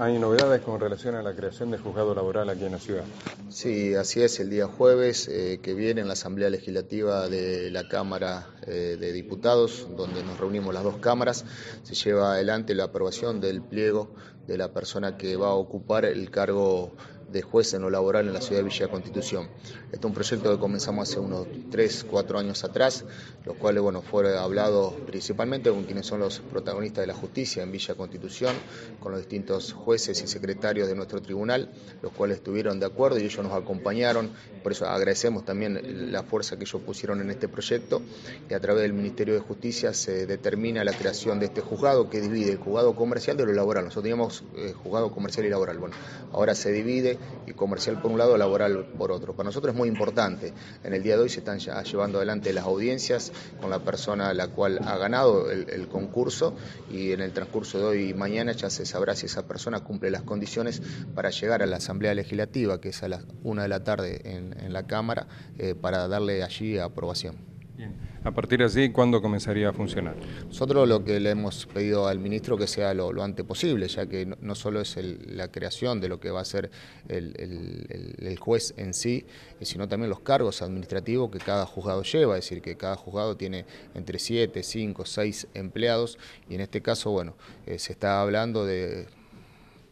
hay novedades con relación a la creación de juzgado laboral aquí en la ciudad. Sí, así es. El día jueves eh, que viene en la Asamblea Legislativa de la Cámara eh, de Diputados, donde nos reunimos las dos cámaras, se lleva adelante la aprobación del pliego de la persona que va a ocupar el cargo de juez en lo laboral en la ciudad de Villa Constitución. Este es un proyecto que comenzamos hace unos 3, 4 años atrás, los cuales bueno, fueron hablados principalmente con quienes son los protagonistas de la justicia en Villa Constitución, con los distintos jueces y secretarios de nuestro tribunal, los cuales estuvieron de acuerdo y ellos nos acompañaron. Por eso agradecemos también la fuerza que ellos pusieron en este proyecto y a través del Ministerio de Justicia se determina la creación de este juzgado que divide el juzgado comercial de lo laboral. Nosotros teníamos eh, juzgado comercial y laboral. Bueno, ahora se divide y comercial por un lado, laboral por otro. Para nosotros es muy importante. En el día de hoy se están llevando adelante las audiencias con la persona a la cual ha ganado el, concurso y en el transcurso de hoy y mañana ya se sabrá si esa persona cumple las condiciones para llegar a la Asamblea Legislativa, que es a las 1 de la tarde en, la Cámara, eh, para darle allí aprobación. A partir de así, ¿cuándo comenzaría a funcionar? Nosotros lo que le hemos pedido al ministro que sea lo, lo antes posible, ya que no, solo es la creación de lo que va a ser el, juez en sí, eh, sino también los cargos administrativos que cada juzgado lleva, es decir, que cada juzgado tiene entre 7, 5, seis empleados, y en este caso, bueno, eh, se está hablando de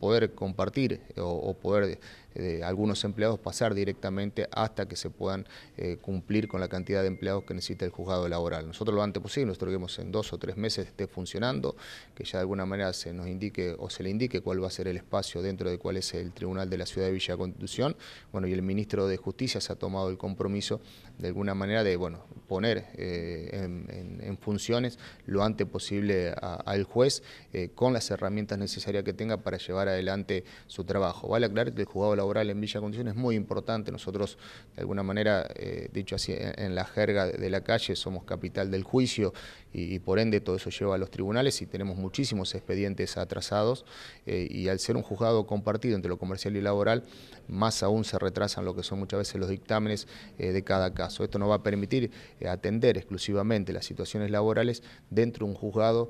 poder compartir eh, o poder de algunos empleados pasar directamente hasta que se puedan eh, cumplir con la cantidad de empleados que necesita el juzgado laboral. Nosotros lo antes posible, nosotros vemos en dos o tres meses esté funcionando, que ya de alguna manera se nos indique o se le indique cuál va a ser el espacio dentro de cuál es el Tribunal de la Ciudad de Villa Constitución. Bueno, y el Ministro de Justicia se ha tomado el compromiso de alguna manera de, bueno, poner eh, en, funciones lo antes posible al juez eh, con las herramientas necesarias que tenga para llevar adelante su trabajo. Vale aclarar que el juzgado laboral laboral en Villa Condición es muy importante. Nosotros, de alguna manera, eh, dicho así, en, la jerga de la calle, somos capital del juicio y, por ende todo eso lleva a los tribunales y tenemos muchísimos expedientes atrasados eh, y al ser un juzgado compartido entre lo comercial y laboral, más aún se retrasan lo que son muchas veces los dictámenes eh, de cada caso. Esto nos va a permitir atender exclusivamente las situaciones laborales dentro de un juzgado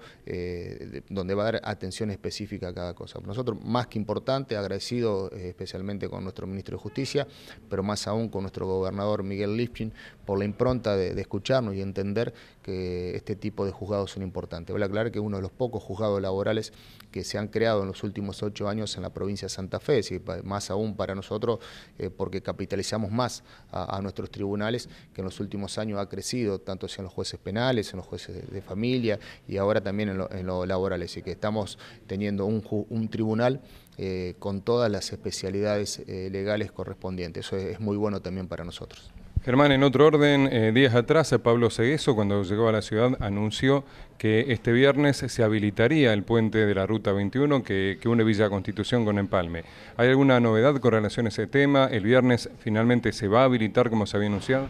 donde va a dar atención específica a cada cosa. Nosotros, más que importante, agradecido especialmente con nuestro ministro de Justicia, pero más aún con nuestro gobernador Miguel Lipchin, por la impronta de, escucharnos y entender que este tipo de juzgados son importantes. Voy a aclarar que uno de los pocos juzgados laborales que se han creado en los últimos ocho años en la provincia de Santa Fe, es más aún para nosotros, eh, porque capitalizamos más a, nuestros tribunales, que en los últimos años ha crecido, tanto en los jueces penales, en los jueces de, familia y ahora también en los laborales. Y que estamos teniendo un tribunal eh, con todas las especialidades eh, legales correspondientes. Eso es, muy bueno también para nosotros. Germán, en otro orden, eh, días atrás, Pablo Segueso, cuando llegó a la ciudad, anunció que este viernes se habilitaría el puente de la Ruta 21 que, une Villa Constitución con Empalme. ¿Hay alguna novedad con relación a ese tema? ¿El viernes finalmente se va a habilitar como se había anunciado?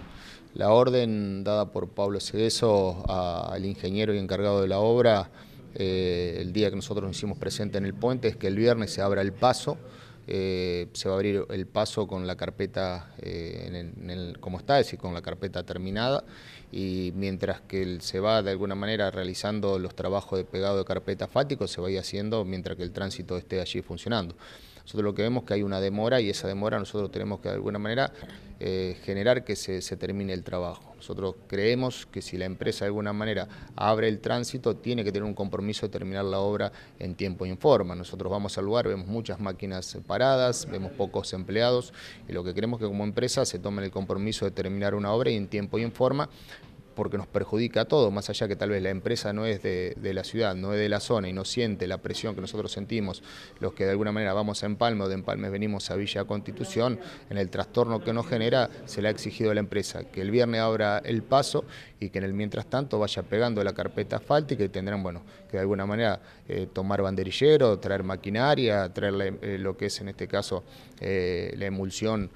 La orden dada por Pablo Segueso al ingeniero y encargado de la obra eh, el día que nosotros nos hicimos presente en el puente, es que el viernes se abra el paso, eh, se va a abrir el paso con la carpeta eh, como está, es decir, con la carpeta terminada, y mientras que se va de alguna manera realizando los trabajos de pegado de carpeta fático, se va a ir haciendo mientras que el tránsito esté allí funcionando. Nosotros lo que vemos es que hay una demora y esa demora nosotros tenemos que de alguna manera eh, generar que se, termine el trabajo. Nosotros creemos que si la empresa de alguna manera abre el tránsito, tiene que tener un compromiso de terminar la obra en tiempo y en forma. Nosotros vamos al lugar, vemos muchas máquinas paradas, vemos pocos empleados y lo que queremos es que como empresa se tome el compromiso de terminar una obra y en tiempo y en forma porque nos perjudica a todos, más allá que tal vez la empresa no es de, la ciudad, no es de la zona y no siente la presión que nosotros sentimos, los que de alguna manera vamos a Empalme o de Empalme venimos a Villa Constitución, en el trastorno que nos genera se le ha exigido a la empresa que el viernes abra el paso y que en el mientras tanto vaya pegando la carpeta asfáltica y tendrán, bueno, que de alguna manera eh, tomar banderillero, traer maquinaria, traer eh, lo que es en este caso eh, la emulsión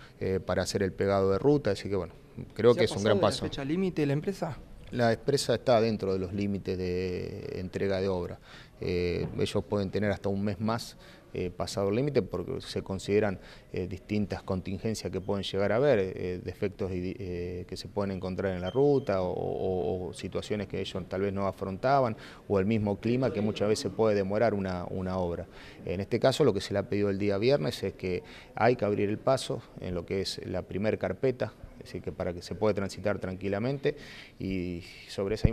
para hacer el pegado de ruta, así que bueno, creo que es un gran paso. ¿La fecha límite la empresa? La empresa está dentro de los límites de entrega de obra. Eh, ellos pueden tener hasta un mes más eh, pasado el límite porque se consideran eh, distintas contingencias que pueden llegar a haber, defectos que se pueden encontrar en la ruta o, situaciones que ellos tal vez no afrontaban o el mismo clima que muchas veces puede demorar una, una, obra. En este caso lo que se le ha pedido el día viernes es que hay que abrir el paso en lo que es la primer carpeta es que para que se pueda transitar tranquilamente y sobre esa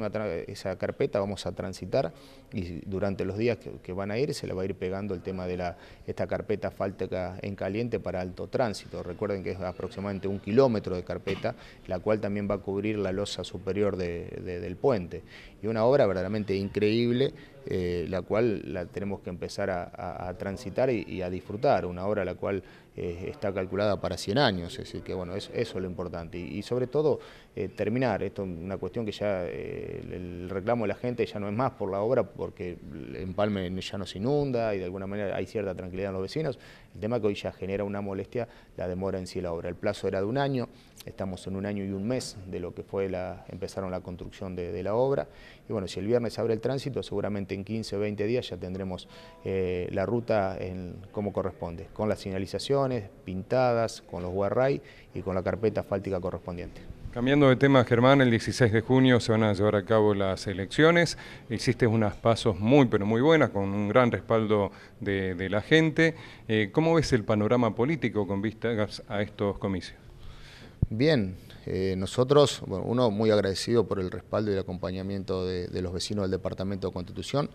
esa carpeta vamos a transitar y durante los días que, van a ir se le va a ir pegando el tema de la, esta carpeta falta en caliente para alto tránsito. Recuerden que es aproximadamente un kilómetro de carpeta, la cual también va a cubrir la losa superior del puente. Y una obra verdaderamente increíble eh, la cual la tenemos que empezar a, transitar y, a disfrutar, una obra la cual eh, está calculada para 100 años, es decir, que bueno, eso es lo importante. Y, sobre todo, eh, terminar, esto es una cuestión que ya el reclamo de la gente ya no es más por la obra, porque el empalme ya no se inunda y de alguna manera hay cierta tranquilidad en los vecinos, el tema que hoy ya genera una molestia, la demora en sí la obra. El plazo era de un año, estamos en un año y un mes de lo que fue la, empezaron la construcción de, de la obra, y bueno, si el viernes abre el tránsito, seguramente en 15 o 20 días ya tendremos eh, la ruta en, como corresponde, con las señalizaciones pintadas, con los guarray y con la carpeta asfáltica correspondiente. Cambiando de tema, Germán, el 16 de junio se van a llevar a cabo las elecciones. Existen unas pasos muy, pero muy buenas, con un gran respaldo de, la gente. Eh, ¿Cómo ves el panorama político con vistas a estos comicios? Bien, eh, nosotros, bueno, uno muy agradecido por el respaldo y el acompañamiento de, los vecinos del Departamento de Constitución.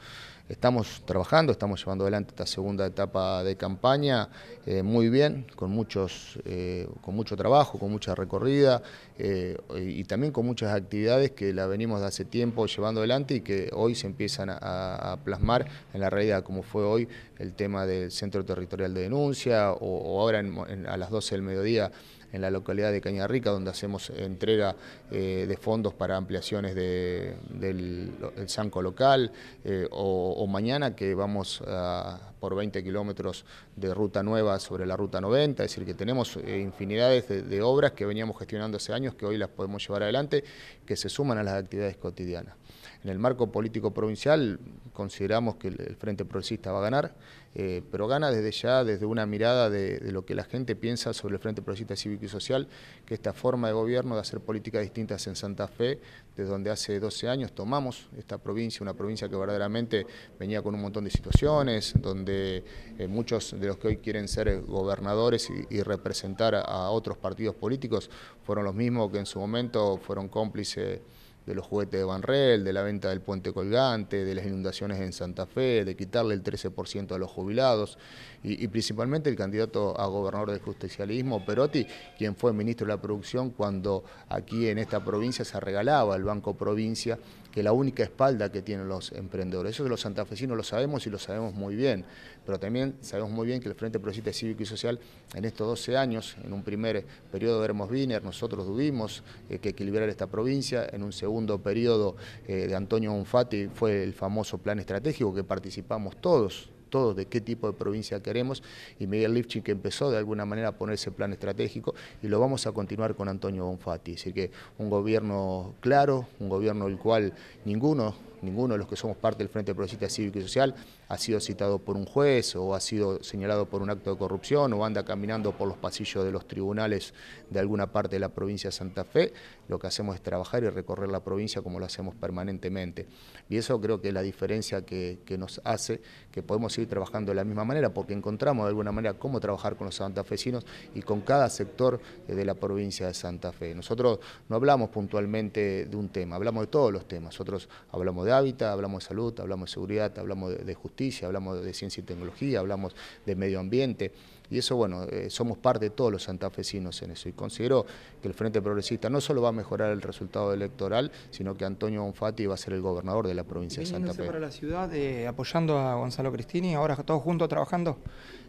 Estamos trabajando, estamos llevando adelante esta segunda etapa de campaña eh, muy bien, con, muchos, eh, con mucho trabajo, con mucha recorrida y también con muchas actividades que la venimos de hace tiempo llevando adelante y que hoy se empiezan a, plasmar en la realidad, como fue hoy el tema del Centro Territorial de Denuncia o, ahora a las 12 del mediodía en la localidad de Cañarrica, donde hacemos eh, entrega eh, de fondos para ampliaciones de, del el zanco local, eh, o, mañana que vamos a por 20 kilómetros de ruta nueva sobre la ruta 90, es decir, que tenemos eh, infinidades de, obras que veníamos gestionando hace años, que hoy las podemos llevar adelante, que se suman a las actividades cotidianas. En el marco político provincial consideramos que el Frente Progresista va a ganar, eh, pero gana desde ya, desde una mirada de, lo que la gente piensa sobre el Frente Progresista Cívico y Social, que esta forma de gobierno de hacer políticas distintas en Santa Fe, desde donde hace 12 años tomamos esta provincia, una provincia que verdaderamente venía con un montón de situaciones, donde eh, muchos de los que hoy quieren ser eh, gobernadores y, representar a, otros partidos políticos fueron los mismos que en su momento fueron cómplices de los juguetes de Banrel, de la venta del puente colgante, de las inundaciones en Santa Fe, de quitarle el 13% a los jubilados, y, principalmente el candidato a gobernador del justicialismo, Perotti, quien fue ministro de la producción cuando aquí en esta provincia se regalaba el Banco Provincia que la única espalda que tienen los emprendedores. Eso los santafesinos lo sabemos y lo sabemos muy bien, pero también sabemos muy bien que el Frente Progresista Cívico y Social en estos 12 años, en un primer eh, periodo de Hermos Wiener, nosotros tuvimos eh, que equilibrar esta provincia, en un segundo periodo eh, de Antonio Unfati fue el famoso plan estratégico que participamos todos todos de qué tipo de provincia queremos y Miguel Lifchin que empezó de alguna manera a poner ese plan estratégico y lo vamos a continuar con Antonio Bonfatti. Así que un gobierno claro, un gobierno el cual ninguno ninguno de los que somos parte del Frente Progresista Cívico y Social ha sido citado por un juez o ha sido señalado por un acto de corrupción o anda caminando por los pasillos de los tribunales de alguna parte de la provincia de Santa Fe. Lo que hacemos es trabajar y recorrer la provincia como lo hacemos permanentemente. Y eso creo que es la diferencia que, nos hace, que podemos seguir trabajando de la misma manera porque encontramos de alguna manera cómo trabajar con los santafesinos y con cada sector de la provincia de Santa Fe. Nosotros no hablamos puntualmente de un tema, hablamos de todos los temas. Nosotros hablamos de hablamos de salud, hablamos de seguridad, hablamos de, justicia, hablamos de ciencia y tecnología, hablamos de medio ambiente. Y eso, bueno, eh, somos parte de todos los santafesinos en eso. Y considero que el Frente Progresista no solo va a mejorar el resultado electoral, sino que Antonio Bonfatti va a ser el gobernador de la provincia de Santa Fe. para la ciudad eh, apoyando a Gonzalo Cristini, ahora todos juntos trabajando?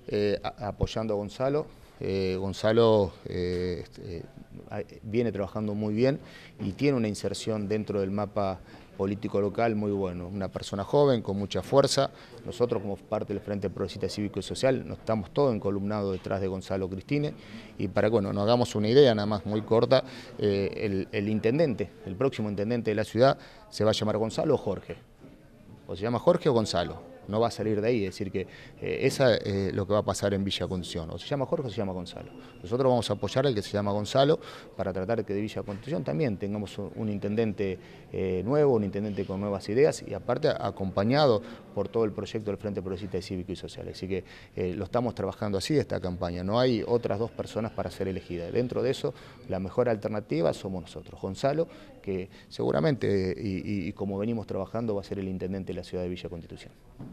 Eh, apoyando a Gonzalo, Gonzalo este, viene trabajando muy bien y tiene una inserción dentro del mapa político local muy bueno, una persona joven con mucha fuerza. Nosotros como parte del Frente Progresista Cívico y Social nos estamos todos encolumnados detrás de Gonzalo Cristine y para que bueno, nos hagamos una idea nada más muy corta, eh, el, el intendente, el próximo intendente de la ciudad se va a llamar Gonzalo o Jorge, o se llama Jorge o Gonzalo, no va a salir de ahí. decir, que eso eh, esa es eh, lo que va a pasar en Villa Constitución. O se llama Jorge o se llama Gonzalo. Nosotros vamos a apoyar al que se llama Gonzalo para tratar que de Villa Constitución también tengamos un, intendente eh, nuevo, un intendente con nuevas ideas y aparte acompañado por todo el proyecto del Frente Progresista Cívico y Social. Así que lo estamos trabajando así esta campaña. No hay otras dos personas para ser elegidas. Dentro de eso, la mejor alternativa somos nosotros. Gonzalo, que seguramente y como venimos trabajando va a ser el intendente de la ciudad de Villa Constitución.